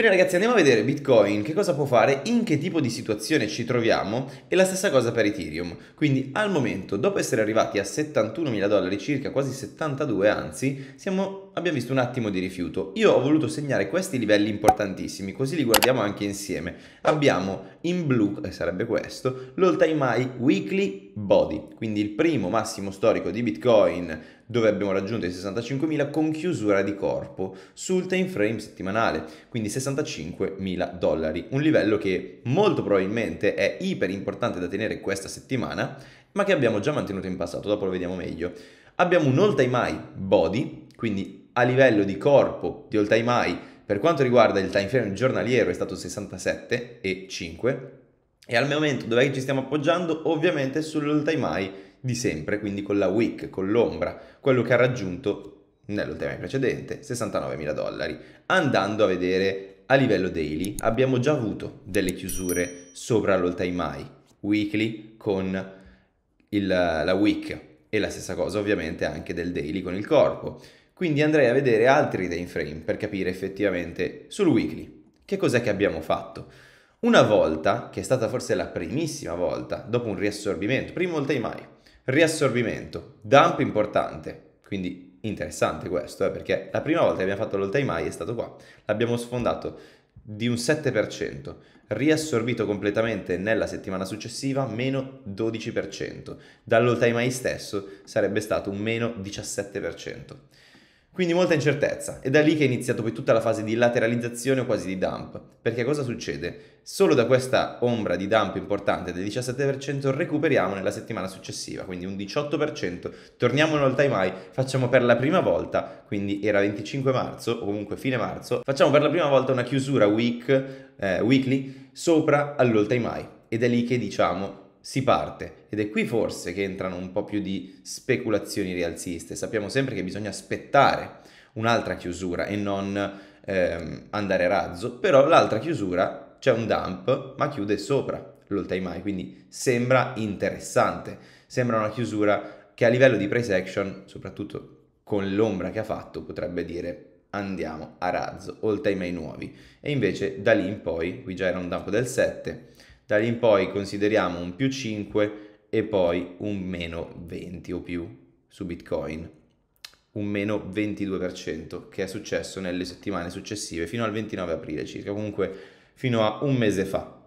Bene ragazzi, andiamo a vedere Bitcoin, che cosa può fare, in che tipo di situazione ci troviamo e la stessa cosa per Ethereum. Quindi al momento, dopo essere arrivati a 71.000 dollari circa, quasi 72 anzi, siamo, abbiamo visto un attimo di rifiuto. Io ho voluto segnare questi livelli importantissimi, così li guardiamo anche insieme. Abbiamo in blu, che eh, sarebbe questo, l'all time high weekly body. Quindi il primo massimo storico di Bitcoin dove abbiamo raggiunto i 65.000 con chiusura di corpo sul time frame settimanale, quindi 65.000 dollari, un livello che molto probabilmente è iper importante da tenere questa settimana, ma che abbiamo già mantenuto in passato, dopo lo vediamo meglio. Abbiamo un all time high body, quindi a livello di corpo di all time high per quanto riguarda il time frame giornaliero è stato 67,5 e al momento dove ci stiamo appoggiando? Ovviamente sull'all time high di sempre, quindi con la wick, con l'ombra, quello che ha raggiunto nell'ultima precedente, 69.000 dollari. Andando a vedere a livello daily, abbiamo già avuto delle chiusure sopra l'all time high weekly con il, la week e la stessa cosa ovviamente anche del daily con il corpo. Quindi andrei a vedere altri time frame per capire effettivamente sul weekly che cos'è che abbiamo fatto. Una volta, che è stata forse la primissima volta, dopo un riassorbimento, prima volta di mai, riassorbimento, dump importante, quindi interessante questo, eh, perché la prima volta che abbiamo fatto l'all-time high è stato qua, l'abbiamo sfondato di un 7%, riassorbito completamente nella settimana successiva, meno 12%, dall'all-time high stesso sarebbe stato un meno 17%. Quindi molta incertezza È da lì che è iniziata poi tutta la fase di lateralizzazione o quasi di dump. Perché cosa succede? Solo da questa ombra di dump importante del 17% recuperiamo nella settimana successiva, quindi un 18%, torniamo in all time high, facciamo per la prima volta, quindi era 25 marzo o comunque fine marzo, facciamo per la prima volta una chiusura week, eh, weekly sopra all'all time high ed è lì che diciamo si parte ed è qui forse che entrano un po' più di speculazioni rialziste. Sappiamo sempre che bisogna aspettare un'altra chiusura e non ehm, andare razzo, però l'altra chiusura c'è un dump ma chiude sopra l'all-time quindi sembra interessante, sembra una chiusura che a livello di price action, soprattutto con l'ombra che ha fatto, potrebbe dire andiamo a razzo, all-time nuovi. E invece da lì in poi, qui già era un dump del 7, da lì in poi consideriamo un più 5 e poi un meno 20 o più su Bitcoin, un meno 22% che è successo nelle settimane successive fino al 29 aprile circa, comunque fino a un mese fa.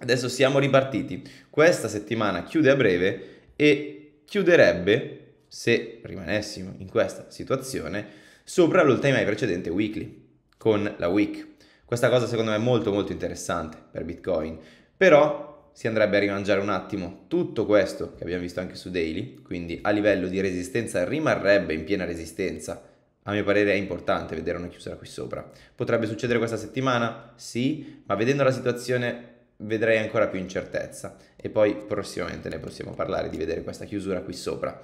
Adesso siamo ripartiti, questa settimana chiude a breve e chiuderebbe, se rimanessimo in questa situazione, sopra l'ultima precedente weekly con la week. Questa cosa secondo me è molto molto interessante per Bitcoin però si andrebbe a rimangiare un attimo tutto questo che abbiamo visto anche su Daily, quindi a livello di resistenza rimarrebbe in piena resistenza. A mio parere è importante vedere una chiusura qui sopra. Potrebbe succedere questa settimana? Sì, ma vedendo la situazione vedrei ancora più incertezza e poi prossimamente ne possiamo parlare di vedere questa chiusura qui sopra.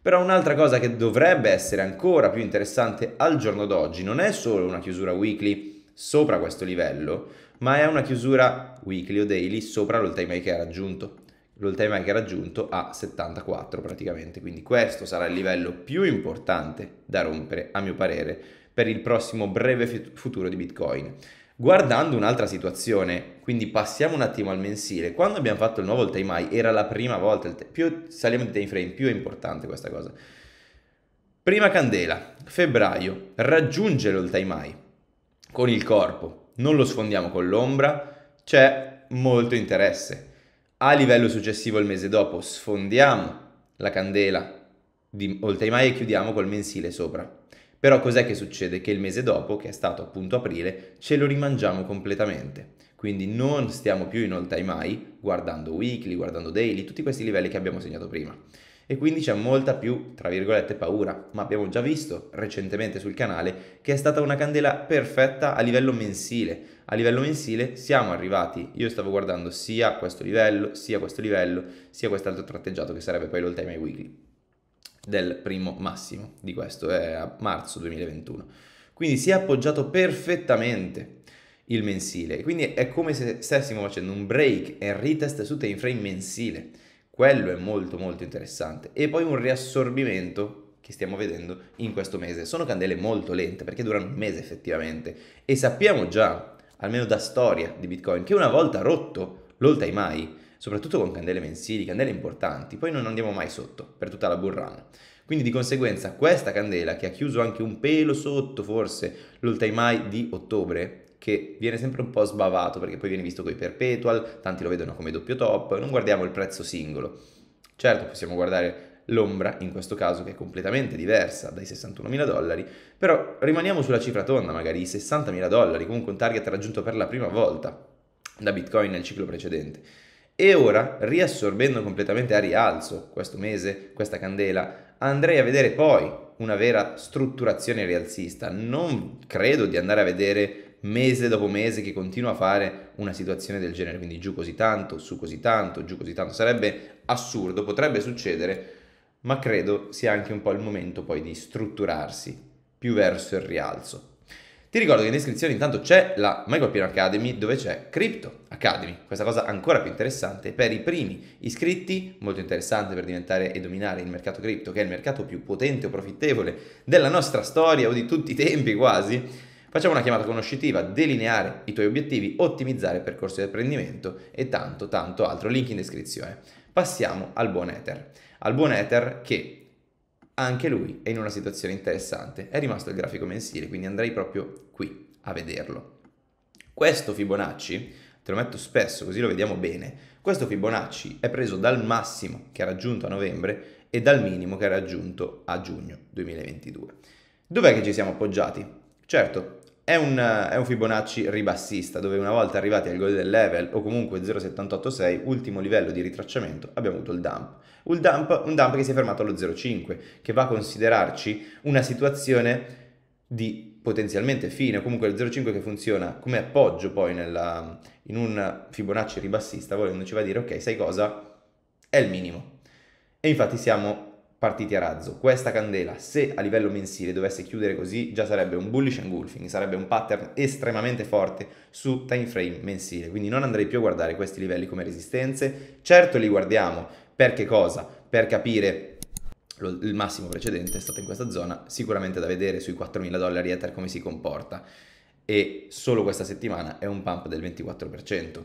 Però un'altra cosa che dovrebbe essere ancora più interessante al giorno d'oggi non è solo una chiusura weekly sopra questo livello, ma è una chiusura weekly o daily sopra l'all time high che ha raggiunto. L'all time high che ha raggiunto a 74 praticamente, quindi questo sarà il livello più importante da rompere, a mio parere, per il prossimo breve futuro di Bitcoin. Guardando un'altra situazione, quindi passiamo un attimo al mensile, quando abbiamo fatto il nuovo all time high era la prima volta, te- più saliamo di time frame più è importante questa cosa. Prima candela, febbraio, raggiunge l'all time high con il corpo, non lo sfondiamo con l'ombra, c'è molto interesse. A livello successivo il mese dopo sfondiamo la candela di Oltrimai e chiudiamo col mensile sopra. Però cos'è che succede? Che il mese dopo, che è stato appunto aprile, ce lo rimangiamo completamente. Quindi non stiamo più in all time high, guardando weekly, guardando daily, tutti questi livelli che abbiamo segnato prima e quindi c'è molta più, tra virgolette, paura, ma abbiamo già visto recentemente sul canale che è stata una candela perfetta a livello mensile. A livello mensile siamo arrivati, io stavo guardando sia questo livello, sia questo livello, sia quest'altro tratteggiato che sarebbe poi l'all time weekly del primo massimo di questo, è eh, a marzo 2021. Quindi si è appoggiato perfettamente il mensile, quindi è come se stessimo facendo un break e retest su time frame mensile quello è molto molto interessante. E poi un riassorbimento che stiamo vedendo in questo mese. Sono candele molto lente perché durano un mese effettivamente e sappiamo già, almeno da storia di Bitcoin, che una volta rotto l'all mai, soprattutto con candele mensili, candele importanti, poi non andiamo mai sotto per tutta la burrana. Quindi di conseguenza questa candela che ha chiuso anche un pelo sotto forse l'all di ottobre, che viene sempre un po' sbavato perché poi viene visto con i perpetual, tanti lo vedono come doppio top, non guardiamo il prezzo singolo. Certo possiamo guardare l'ombra in questo caso che è completamente diversa dai 61.000 dollari, però rimaniamo sulla cifra tonda, magari i 60.000 dollari, comunque un target raggiunto per la prima volta da Bitcoin nel ciclo precedente. E ora, riassorbendo completamente a rialzo questo mese, questa candela, andrei a vedere poi una vera strutturazione rialzista. Non credo di andare a vedere mese dopo mese che continua a fare una situazione del genere, quindi giù così tanto, su così tanto, giù così tanto, sarebbe assurdo, potrebbe succedere, ma credo sia anche un po' il momento poi di strutturarsi più verso il rialzo. Ti ricordo che in descrizione intanto c'è la Michael Academy dove c'è Crypto Academy, questa cosa ancora più interessante per i primi iscritti, molto interessante per diventare e dominare il mercato cripto, che è il mercato più potente o profittevole della nostra storia o di tutti i tempi quasi Facciamo una chiamata conoscitiva, delineare i tuoi obiettivi, ottimizzare il percorso di apprendimento e tanto tanto altro, link in descrizione. Passiamo al buon Ether, al buon Ether che anche lui è in una situazione interessante, è rimasto il grafico mensile, quindi andrei proprio qui a vederlo. Questo Fibonacci, te lo metto spesso così lo vediamo bene, questo Fibonacci è preso dal massimo che ha raggiunto a novembre e dal minimo che ha raggiunto a giugno 2022. Dov'è che ci siamo appoggiati? Certo, è un, è un, Fibonacci ribassista, dove una volta arrivati al goal del level o comunque 0,786, ultimo livello di ritracciamento, abbiamo avuto il dump. Un dump, un dump che si è fermato allo 0,5, che va a considerarci una situazione di potenzialmente fine, o comunque lo 0,5 che funziona come appoggio poi nella, in un Fibonacci ribassista, volendoci va a dire ok, sai cosa? È il minimo. E infatti siamo partiti a razzo. Questa candela, se a livello mensile dovesse chiudere così, già sarebbe un bullish engulfing, sarebbe un pattern estremamente forte su time frame mensile. Quindi non andrei più a guardare questi livelli come resistenze. Certo li guardiamo, perché cosa? Per capire il massimo precedente è stato in questa zona, sicuramente da vedere sui 4.000 dollari Ether come si comporta. E solo questa settimana è un pump del 24%.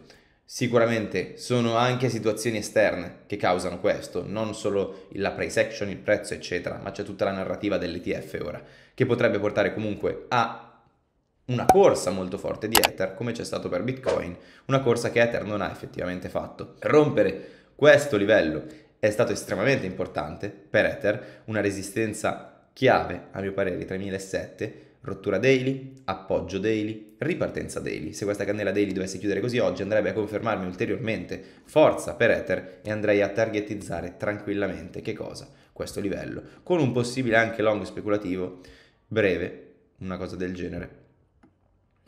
Sicuramente sono anche situazioni esterne che causano questo, non solo la price action, il prezzo, eccetera, ma c'è tutta la narrativa dell'ETF ora, che potrebbe portare comunque a una corsa molto forte di Ether, come c'è stato per Bitcoin, una corsa che Ether non ha effettivamente fatto. Rompere questo livello è stato estremamente importante per Ether, una resistenza chiave, a mio parere, 3007, rottura daily, appoggio daily, ripartenza daily. Se questa candela daily dovesse chiudere così oggi andrebbe a confermarmi ulteriormente forza per Ether e andrei a targetizzare tranquillamente che cosa? Questo livello, con un possibile anche long speculativo breve, una cosa del genere.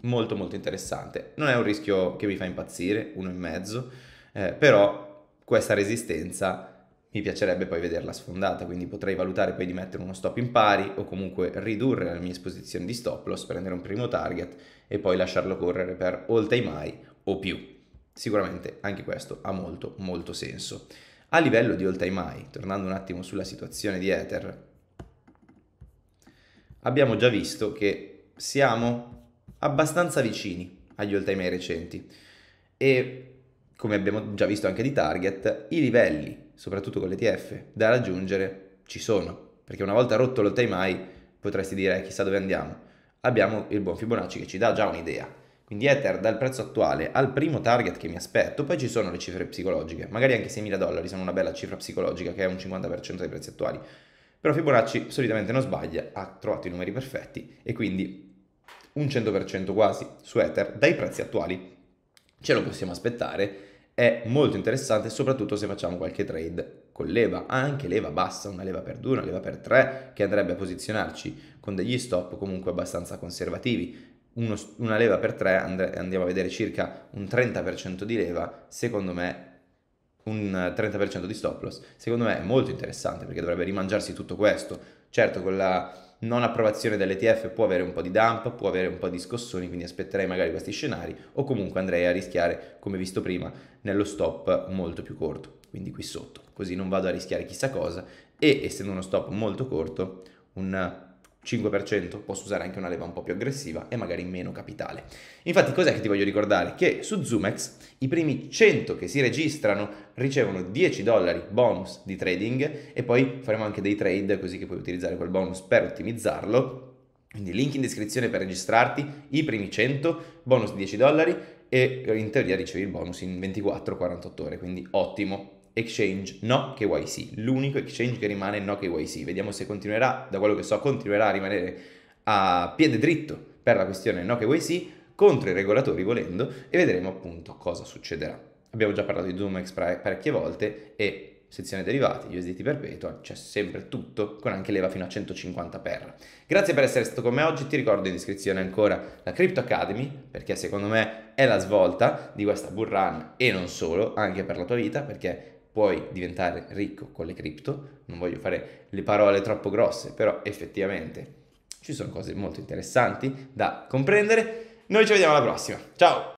Molto molto interessante. Non è un rischio che mi fa impazzire, uno e mezzo, eh, però questa resistenza mi piacerebbe poi vederla sfondata, quindi potrei valutare poi di mettere uno stop in pari o comunque ridurre la mia esposizione di stop loss, prendere un primo target e poi lasciarlo correre per all time high o più. Sicuramente anche questo ha molto molto senso. A livello di all time high, tornando un attimo sulla situazione di Ether, abbiamo già visto che siamo abbastanza vicini agli all time high recenti e come abbiamo già visto anche di Target, i livelli, soprattutto con l'ETF, da raggiungere ci sono. Perché una volta rotto lo time potresti dire eh, chissà dove andiamo. Abbiamo il buon Fibonacci che ci dà già un'idea. Quindi Ether dal prezzo attuale al primo target che mi aspetto, poi ci sono le cifre psicologiche, magari anche 6.000 dollari sono una bella cifra psicologica che è un 50% dei prezzi attuali. Però Fibonacci solitamente non sbaglia, ha trovato i numeri perfetti e quindi un 100% quasi su Ether dai prezzi attuali ce lo possiamo aspettare, è molto interessante soprattutto se facciamo qualche trade con leva, anche leva bassa, una leva per 2, una leva per 3, che andrebbe a posizionarci con degli stop comunque abbastanza conservativi. Uno, una leva per 3 and- andiamo a vedere circa un 30% di leva, secondo me un 30% di stop loss, secondo me è molto interessante perché dovrebbe rimangiarsi tutto questo. Certo, con la non approvazione dell'ETF può avere un po' di dump, può avere un po' di scossoni, quindi aspetterei magari questi scenari o comunque andrei a rischiare, come visto prima, nello stop molto più corto, quindi qui sotto. Così non vado a rischiare chissà cosa e essendo uno stop molto corto, un 5%, posso usare anche una leva un po' più aggressiva e magari meno capitale. Infatti cos'è che ti voglio ricordare? Che su Zumex i primi 100 che si registrano ricevono 10 dollari bonus di trading e poi faremo anche dei trade così che puoi utilizzare quel bonus per ottimizzarlo. Quindi link in descrizione per registrarti, i primi 100, bonus di 10 dollari e in teoria ricevi il bonus in 24-48 ore, quindi ottimo exchange no KYC, l'unico exchange che rimane no KYC. Vediamo se continuerà, da quello che so, continuerà a rimanere a piede dritto per la questione no KYC contro i regolatori volendo e vedremo appunto cosa succederà. Abbiamo già parlato di Dumex parecchie volte e sezione derivati, USDT perpetua, c'è sempre tutto con anche leva fino a 150 per. Grazie per essere stato con me oggi, ti ricordo in descrizione ancora la Crypto Academy perché secondo me è la svolta di questa bull run e non solo, anche per la tua vita perché puoi diventare ricco con le cripto, non voglio fare le parole troppo grosse, però effettivamente ci sono cose molto interessanti da comprendere. Noi ci vediamo alla prossima, ciao!